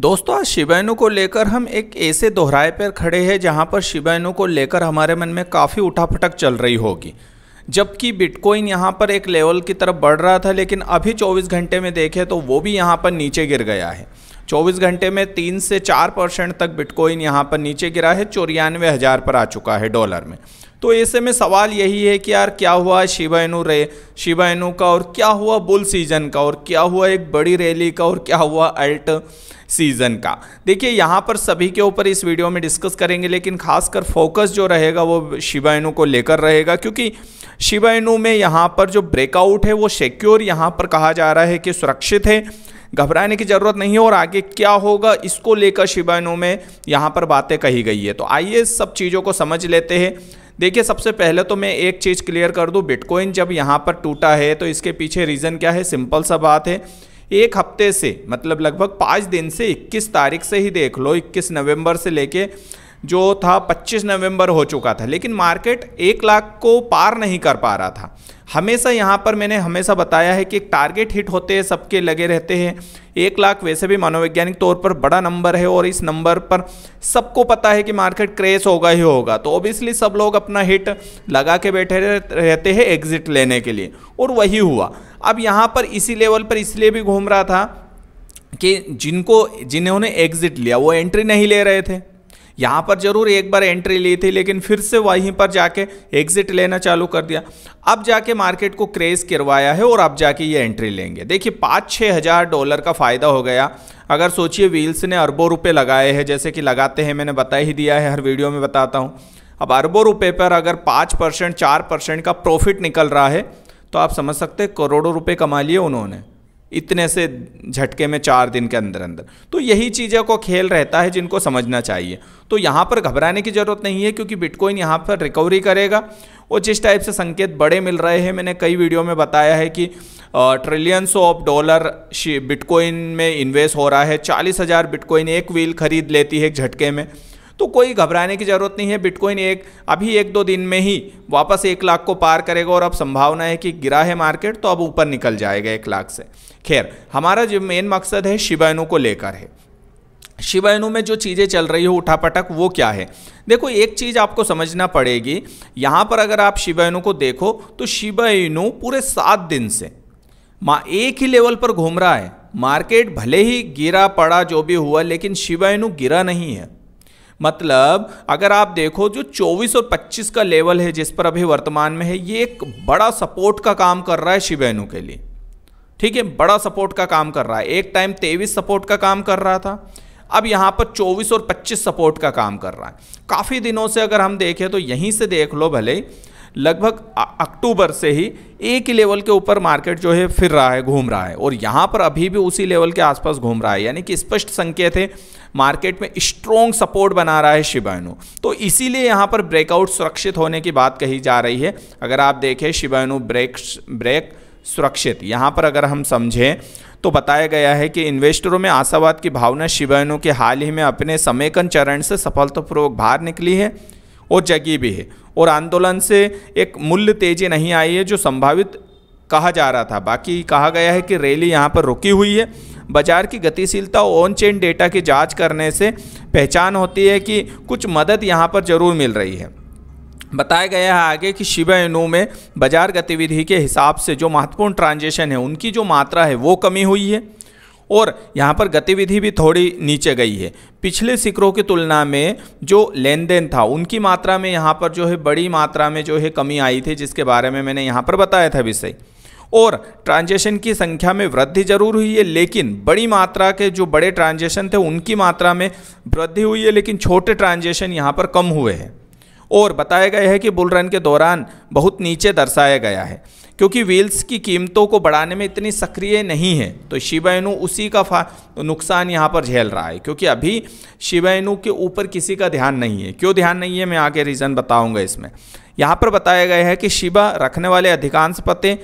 दोस्तों आज शिवैनु को लेकर हम एक ऐसे दोहराए पर खड़े हैं जहां पर शिवैनु को लेकर हमारे मन में काफ़ी उठापटक चल रही होगी जबकि बिटकॉइन यहां पर एक लेवल की तरफ बढ़ रहा था लेकिन अभी 24 घंटे में देखें तो वो भी यहां पर नीचे गिर गया है 24 घंटे में तीन से चार परसेंट तक बिटकॉइन यहाँ पर नीचे गिरा है चौरानवे हज़ार पर आ चुका है डॉलर में तो ऐसे में सवाल यही है कि यार क्या हुआ शिवायनु रे शिवायनु का और क्या हुआ बुल सीजन का और क्या हुआ एक बड़ी रैली का और क्या हुआ अल्ट सीज़न का देखिए यहाँ पर सभी के ऊपर इस वीडियो में डिस्कस करेंगे लेकिन खासकर फोकस जो रहेगा वो शिवायनु को लेकर रहेगा क्योंकि शिबा में यहाँ पर जो ब्रेकआउट है वो सिक्योर यहाँ पर कहा जा रहा है कि सुरक्षित है घबराने की ज़रूरत नहीं है और आगे क्या होगा इसको लेकर शिवानों में यहाँ पर बातें कही गई है तो आइए सब चीज़ों को समझ लेते हैं देखिए सबसे पहले तो मैं एक चीज़ क्लियर कर दूँ बिटकॉइन जब यहाँ पर टूटा है तो इसके पीछे रीज़न क्या है सिंपल सा बात है एक हफ्ते से मतलब लगभग पाँच दिन से 21 तारीख से ही देख लो 21 नवंबर से लेके जो था 25 नवंबर हो चुका था लेकिन मार्केट एक लाख को पार नहीं कर पा रहा था हमेशा यहाँ पर मैंने हमेशा बताया है कि एक टारगेट हिट होते हैं सबके लगे रहते हैं एक लाख वैसे भी मनोवैज्ञानिक तौर पर बड़ा नंबर है और इस नंबर पर सबको पता है कि मार्केट क्रेश होगा ही होगा तो ऑब्वियसली सब लोग अपना हिट लगा के बैठे रहते हैं एग्जिट लेने के लिए और वही हुआ अब यहाँ पर इसी लेवल पर इसलिए भी घूम रहा था कि जिनको जिन्होंने एग्जिट लिया वो एंट्री नहीं ले रहे थे यहाँ पर ज़रूर एक बार एंट्री ली थी लेकिन फिर से वहीं पर जाके एग्जिट लेना चालू कर दिया अब जाके मार्केट को क्रेज़ करवाया है और अब जाके ये एंट्री लेंगे देखिए पाँच छः हज़ार डॉलर का फ़ायदा हो गया अगर सोचिए व्हील्स ने अरबों रुपये लगाए हैं जैसे कि लगाते हैं मैंने बता ही दिया है हर वीडियो में बताता हूँ अब अरबों रुपये पर अगर पाँच परसेंट चार परसेंट का प्रॉफिट निकल रहा है तो आप समझ सकते हैं करोड़ों रुपये कमा लिए उन्होंने इतने से झटके में चार दिन के अंदर अंदर तो यही चीज़ों को खेल रहता है जिनको समझना चाहिए तो यहाँ पर घबराने की ज़रूरत नहीं है क्योंकि बिटकॉइन यहाँ पर रिकवरी करेगा और जिस टाइप से संकेत बड़े मिल रहे हैं मैंने कई वीडियो में बताया है कि ट्रिलियंस ऑफ डॉलर बिटकॉइन में इन्वेस्ट हो रहा है चालीस हज़ार बिटकॉइन एक व्हील खरीद लेती है एक झटके में तो कोई घबराने की ज़रूरत नहीं है बिटकॉइन एक अभी एक दो दिन में ही वापस एक लाख को पार करेगा और अब संभावना है कि गिरा है मार्केट तो अब ऊपर निकल जाएगा एक लाख से खैर हमारा जो मेन मकसद है शिवायनु को लेकर है शिवायनु में जो चीज़ें चल रही हो उठापटक वो क्या है देखो एक चीज़ आपको समझना पड़ेगी यहाँ पर अगर आप शिवायनु को देखो तो शिवायनु पूरे सात दिन से माँ एक ही लेवल पर घूम रहा है मार्केट भले ही गिरा पड़ा जो भी हुआ लेकिन शिवायनु गिरा नहीं है मतलब अगर आप देखो जो 24 और 25 का लेवल है जिस पर अभी वर्तमान में है ये एक बड़ा सपोर्ट का काम कर रहा है शिवेनु के लिए ठीक है बड़ा सपोर्ट का काम कर रहा है एक टाइम तेईस सपोर्ट का काम कर रहा था अब यहाँ पर 24 और 25 सपोर्ट का काम कर रहा है काफ़ी दिनों से अगर हम देखें तो यहीं से देख लो भले ही लगभग अक्टूबर से ही एक ही लेवल के ऊपर मार्केट जो है फिर रहा है घूम रहा है और यहाँ पर अभी भी उसी लेवल के आसपास घूम रहा है यानी कि स्पष्ट संकेत है मार्केट में स्ट्रॉन्ग सपोर्ट बना रहा है शिवायनु तो इसीलिए यहाँ पर ब्रेकआउट सुरक्षित होने की बात कही जा रही है अगर आप देखें शिवायनु ब्रेक ब्रेक सुरक्षित यहाँ पर अगर हम समझें तो बताया गया है कि इन्वेस्टरों में आशावाद की भावना शिवायनु के हाल ही में अपने समेकन चरण से सफलतापूर्वक बाहर निकली है वो जगी भी है और आंदोलन से एक मूल्य तेजी नहीं आई है जो संभावित कहा जा रहा था बाकी कहा गया है कि रैली यहाँ पर रुकी हुई है बाजार की गतिशीलता और ऑन चेन डेटा की जांच करने से पहचान होती है कि कुछ मदद यहाँ पर ज़रूर मिल रही है बताया गया है आगे कि शिव इनू में बाजार गतिविधि के हिसाब से जो महत्वपूर्ण ट्रांजेक्शन है उनकी जो मात्रा है वो कमी हुई है और यहाँ पर गतिविधि भी थोड़ी नीचे गई है पिछले सिकरों की तुलना में जो लेन देन था उनकी मात्रा में यहाँ पर जो है बड़ी मात्रा में जो है कमी आई थी जिसके बारे में मैंने यहाँ पर बताया था विषय और ट्रांजेक्शन की संख्या में वृद्धि जरूर हुई है लेकिन बड़ी मात्रा के जो बड़े ट्रांजेक्शन थे उनकी मात्रा में वृद्धि हुई है लेकिन छोटे ट्रांजेक्शन यहाँ पर कम हुए हैं और बताया गया है कि बुल रन के दौरान बहुत नीचे दर्शाया गया है क्योंकि व्हील्स की कीमतों को बढ़ाने में इतनी सक्रिय नहीं है तो शिवायनु उसी का नुकसान यहाँ पर झेल रहा है क्योंकि अभी शिवायनु के ऊपर किसी का ध्यान नहीं है क्यों ध्यान नहीं है मैं आगे रीज़न बताऊँगा इसमें यहाँ पर बताया गया है कि शिबा रखने वाले अधिकांश पते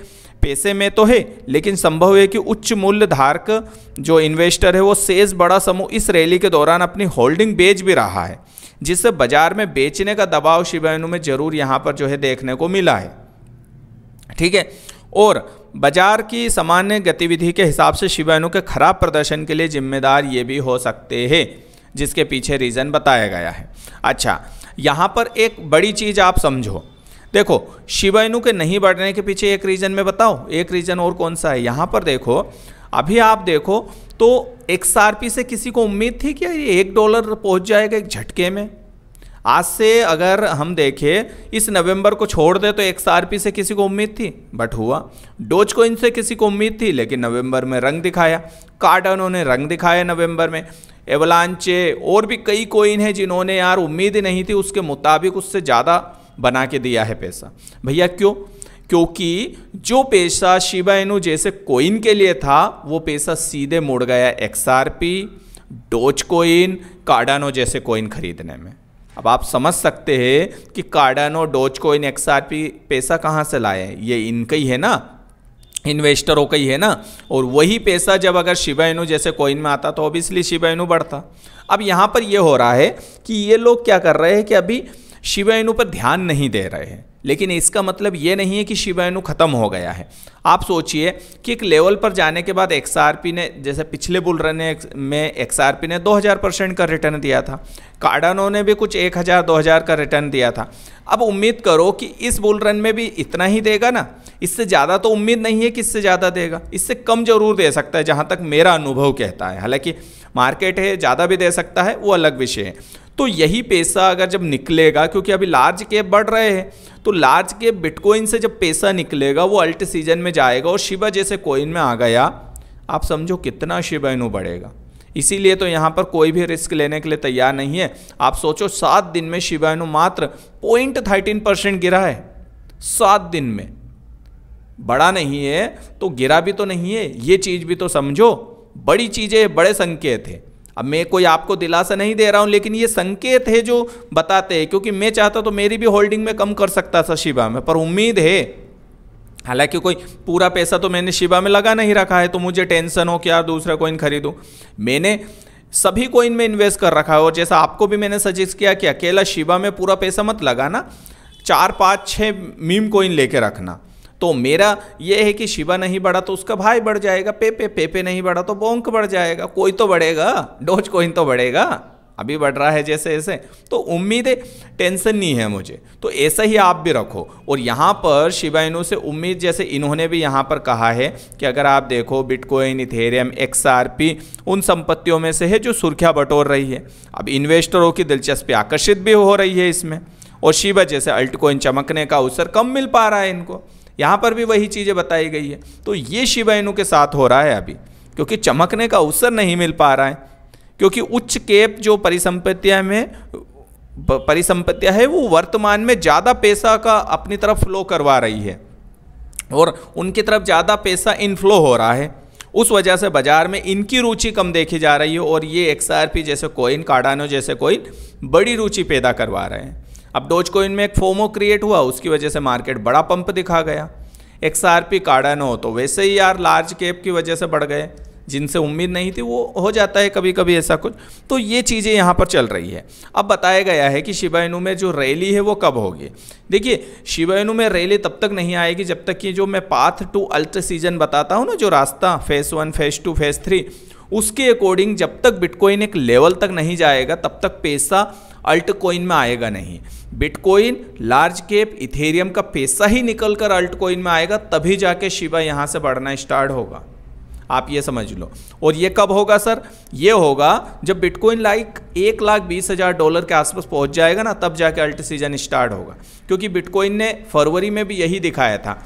पैसे में तो है लेकिन संभव है कि उच्च मूल्य धारक जो इन्वेस्टर है वो सेज बड़ा समूह इस रैली के दौरान अपनी होल्डिंग बेच भी रहा है जिससे बाजार में बेचने का दबाव शिवायनु में जरूर यहाँ पर जो है देखने को मिला है ठीक है और बाजार की सामान्य गतिविधि के हिसाब से शिवानु के खराब प्रदर्शन के लिए जिम्मेदार ये भी हो सकते हैं जिसके पीछे रीज़न बताया गया है अच्छा यहाँ पर एक बड़ी चीज़ आप समझो देखो शिवायु के नहीं बढ़ने के पीछे एक रीज़न में बताओ एक रीज़न और कौन सा है यहाँ पर देखो अभी आप देखो तो एक्स से किसी को उम्मीद थी कि ये एक डॉलर पहुँच जाएगा एक झटके में आज से अगर हम देखें इस नवंबर को छोड़ दे तो एक्सआरपी से किसी को उम्मीद थी बट हुआ डोज कोइन से किसी को उम्मीद थी लेकिन नवंबर में रंग दिखाया कार्डनों ने रंग दिखाया नवंबर में एवलांचे और भी कई कोइन हैं जिन्होंने यार उम्मीद नहीं थी उसके मुताबिक उससे ज़्यादा बना के दिया है पैसा भैया क्यों क्योंकि जो पैसा शिबा इनू जैसे कोइन के लिए था वो पैसा सीधे मुड़ गया एक्सआरपी डोज कोइन कार्डानो जैसे कोइन खरीदने में अब आप समझ सकते हैं कि कार्डानो डोज को इन एक्स पैसा कहाँ से लाए ये इनका ही है ना इन्वेस्टरों का ही है ना और वही पैसा जब अगर शिवायनु जैसे कोइन में आता तो ऑब्वियसली शिवायनु बढ़ता अब यहाँ पर यह हो रहा है कि ये लोग क्या कर रहे हैं कि अभी शिवा पर ध्यान नहीं दे रहे हैं लेकिन इसका मतलब ये नहीं है कि शिवायनु ख़त्म हो गया है आप सोचिए कि एक लेवल पर जाने के बाद एक्स ने जैसे पिछले बुल रन में एक्स ने 2000 परसेंट का रिटर्न दिया था कार्डानो ने भी कुछ 1000 2000 का रिटर्न दिया था अब उम्मीद करो कि इस बुल रन में भी इतना ही देगा ना इससे ज़्यादा तो उम्मीद नहीं है कि इससे ज़्यादा देगा इससे कम ज़रूर दे सकता है जहाँ तक मेरा अनुभव कहता है हालांकि मार्केट है ज़्यादा भी दे सकता है वो अलग विषय है तो यही पैसा अगर जब निकलेगा क्योंकि अभी लार्ज कैप बढ़ रहे हैं तो लार्ज कैप बिटकॉइन से जब पैसा निकलेगा वो अल्ट सीजन में जाएगा और शिबा जैसे कोइन में आ गया आप समझो कितना शिबा इनू बढ़ेगा इसीलिए तो यहाँ पर कोई भी रिस्क लेने के लिए तैयार नहीं है आप सोचो सात दिन में शिवायनु मात्र पॉइंट थर्टीन परसेंट गिरा है सात दिन में बड़ा नहीं है तो गिरा भी तो नहीं है ये चीज़ भी तो समझो बड़ी चीज़ें बड़े संकेत है अब मैं कोई आपको दिलासा नहीं दे रहा हूँ लेकिन ये संकेत है जो बताते हैं क्योंकि मैं चाहता तो मेरी भी होल्डिंग में कम कर सकता था शिवा में पर उम्मीद है हालांकि कोई पूरा पैसा तो मैंने शिवा में लगा नहीं रखा है तो मुझे टेंशन हो कि यार दूसरा कोइन खरीदूँ मैंने सभी कोइन में इन्वेस्ट कर रखा है और जैसा आपको भी मैंने सजेस्ट किया कि अकेला शिवा में पूरा पैसा मत लगाना चार पाँच छः मीम कोइन लेके रखना तो मेरा यह है कि शिवा नहीं बढ़ा तो उसका भाई बढ़ जाएगा पेपे पेपे नहीं बढ़ा तो बोंक बढ़ जाएगा कोई तो बढ़ेगा डोज कोइन तो बढ़ेगा अभी बढ़ रहा है जैसे ऐसे तो उम्मीद है टेंशन नहीं है मुझे तो ऐसा ही आप भी रखो और यहाँ पर शिवा इनू से उम्मीद जैसे इन्होंने भी यहाँ पर कहा है कि अगर आप देखो बिटकॉइन इथेरियम एक्सआरपी उन संपत्तियों में से है जो सुर्खियाँ बटोर रही है अब इन्वेस्टरों की दिलचस्पी आकर्षित भी हो रही है इसमें और शिवा जैसे अल्टकॉइन चमकने का अवसर कम मिल पा रहा है इनको यहाँ पर भी वही चीज़ें बताई गई है तो ये शिवाइनु के साथ हो रहा है अभी क्योंकि चमकने का अवसर नहीं मिल पा रहा है क्योंकि उच्च केप जो परिसंपत्तियाँ में परिसंपत्तियाँ है वो वर्तमान में ज़्यादा पैसा का अपनी तरफ फ्लो करवा रही है और उनकी तरफ ज़्यादा पैसा इनफ्लो हो रहा है उस वजह से बाज़ार में इनकी रुचि कम देखी जा रही है और ये एक्स जैसे कोइन कार्डानो जैसे कोइन बड़ी रुचि पैदा करवा रहे हैं अब डोज कोइन में एक फोमो क्रिएट हुआ उसकी वजह से मार्केट बड़ा पंप दिखा गया एक्स आर पी कार्डानो तो वैसे ही यार लार्ज कैप की वजह से बढ़ गए जिनसे उम्मीद नहीं थी वो हो जाता है कभी कभी ऐसा कुछ तो ये चीज़ें यहाँ पर चल रही है अब बताया गया है कि शिवायनु में जो रैली है वो कब होगी देखिए शिवायनु में रैली तब तक नहीं आएगी जब तक कि जो मैं पाथ टू अल्ट सीजन बताता हूँ ना जो रास्ता phase one phase two phase three उसके अकॉर्डिंग जब तक बिटकॉइन एक लेवल तक नहीं जाएगा तब तक पैसा अल्ट कोइन में आएगा नहीं बिटकॉइन लार्ज कैप इथेरियम का पैसा ही निकल कर अल्ट कोइन में आएगा तभी जाके शिवा यहाँ से बढ़ना स्टार्ट होगा आप ये समझ लो और ये कब होगा सर ये होगा जब बिटकॉइन लाइक एक लाख बीस हज़ार डॉलर के आसपास पहुंच जाएगा ना तब जाके अल्ट सीजन स्टार्ट होगा क्योंकि बिटकॉइन ने फरवरी में भी यही दिखाया था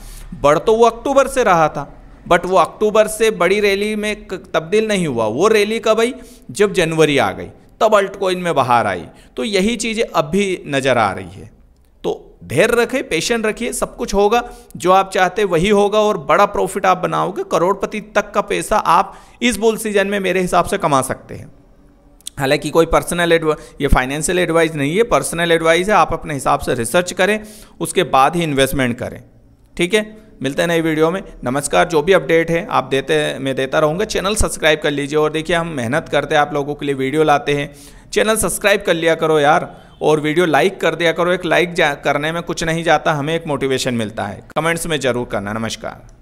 बढ़ तो वो अक्टूबर से रहा था बट वो अक्टूबर से बड़ी रैली में तब्दील नहीं हुआ वो रैली कब आई जब जनवरी आ गई तब अल्ट में बाहर आई तो यही चीज़ें अब भी नज़र आ रही है तो धैर्य रखें पेशेंट रखिए सब कुछ होगा जो आप चाहते वही होगा और बड़ा प्रॉफिट आप बनाओगे करोड़पति तक का पैसा आप इस बुल सीजन में मेरे हिसाब से कमा सकते हैं हालांकि कोई पर्सनल ये फाइनेंशियल एडवाइस नहीं है पर्सनल एडवाइस है आप अपने हिसाब से रिसर्च करें उसके बाद ही इन्वेस्टमेंट करें ठीक है मिलते हैं नई वीडियो में नमस्कार जो भी अपडेट है आप देते मैं देता रहूँगा चैनल सब्सक्राइब कर लीजिए और देखिए हम मेहनत करते हैं आप लोगों के लिए वीडियो लाते हैं चैनल सब्सक्राइब कर लिया करो यार और वीडियो लाइक कर दिया करो एक लाइक करने में कुछ नहीं जाता हमें एक मोटिवेशन मिलता है कमेंट्स में ज़रूर करना नमस्कार